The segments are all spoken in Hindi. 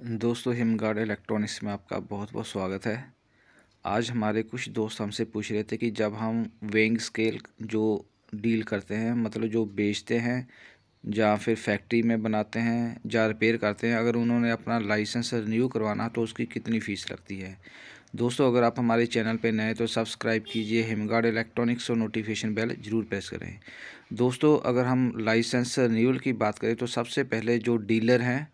दोस्तों हिमगार्ड इलेक्ट्रॉनिक्स में आपका बहुत बहुत स्वागत है आज हमारे कुछ दोस्त हमसे पूछ रहे थे कि जब हम वेंग स्केल जो डील करते हैं मतलब जो बेचते हैं या फिर फैक्ट्री में बनाते हैं या रिपेयर करते हैं अगर उन्होंने अपना लाइसेंस रिन्यू करवाना तो उसकी कितनी फ़ीस लगती है दोस्तों अगर आप हमारे चैनल पर नए तो सब्सक्राइब कीजिए हिमगार्ड इलेक्ट्रॉनिक्स और नोटिफिकेशन बेल ज़रूर प्रेस करें दोस्तों अगर हम लाइसेंस रिन्यूअल की बात करें तो सबसे पहले जो डीलर हैं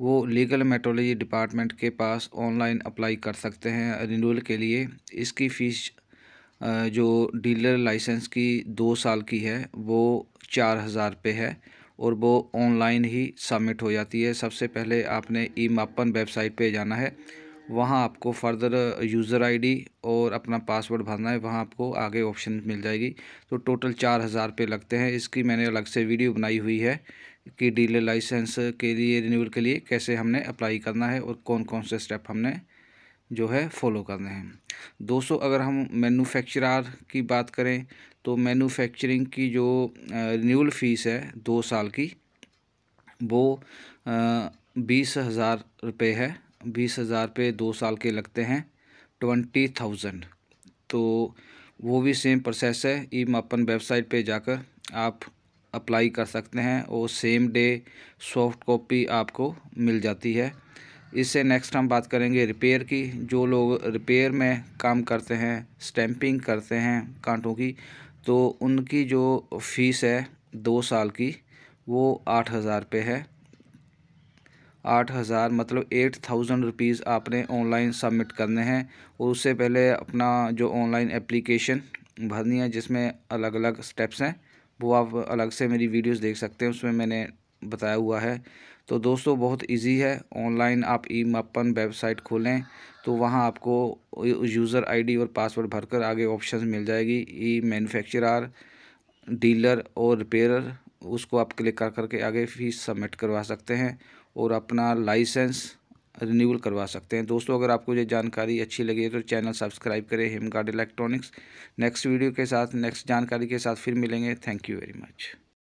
वो लीगल मेट्रोलॉजी डिपार्टमेंट के पास ऑनलाइन अप्लाई कर सकते हैं रिन्यूअल के लिए इसकी फ़ीस जो डीलर लाइसेंस की दो साल की है वो चार हज़ार रुपये है और वो ऑनलाइन ही सबमिट हो जाती है सबसे पहले आपने ई मापन वेबसाइट पे जाना है वहाँ आपको फर्दर यूज़र आईडी और अपना पासवर्ड भरना है वहाँ आपको आगे ऑप्शन मिल जाएगी तो टोटल चार हज़ार रुपये लगते हैं इसकी मैंने अलग से वीडियो बनाई हुई है कि डीलर लाइसेंस के लिए रिन्यूअल के लिए कैसे हमने अप्लाई करना है और कौन कौन से स्टेप हमने जो है फॉलो करने हैं दोस्तों अगर हम मैन्युफैक्चरर की बात करें तो मैन्युफैक्चरिंग की जो रिन्यूअल फ़ीस है दो साल की वो बीस हज़ार रुपये है बीस हज़ार रुपये दो साल के लगते हैं ट्वेंटी थाउजेंड तो वो भी सेम प्रोसेस है ई मापन वेबसाइट पे जाकर आप अप्लाई कर सकते हैं और सेम डे सॉफ्ट कॉपी आपको मिल जाती है इससे नेक्स्ट हम बात करेंगे रिपेयर की जो लोग रिपेयर में काम करते हैं स्टैंपिंग करते हैं कांटों की तो उनकी जो फीस है दो साल की वो आठ हज़ार रुपये है आठ हज़ार मतलब एट थाउजेंड रुपीज़ आपने ऑनलाइन सबमिट करने हैं और उससे पहले अपना जो ऑनलाइन एप्लीकेशन भरनी है जिसमें अलग अलग स्टेप्स हैं वो आप अलग से मेरी वीडियोस देख सकते हैं उसमें मैंने बताया हुआ है तो दोस्तों बहुत इजी है ऑनलाइन आप ई मापन वेबसाइट खोलें तो वहाँ आपको यूज़र आईडी और पासवर्ड भरकर आगे ऑप्शन मिल जाएगी ई मैन्युफैक्चरर डीलर और रिपेयरर उसको आप क्लिक कर करके आगे फीस सबमिट करवा सकते हैं और अपना लाइसेंस रिन्यूअल करवा सकते हैं दोस्तों अगर आपको ये जानकारी अच्छी लगी है तो चैनल सब्सक्राइब करें हिमगार्ड इलेक्ट्रॉनिक्स नेक्स्ट वीडियो के साथ नेक्स्ट जानकारी के साथ फिर मिलेंगे थैंक यू वेरी मच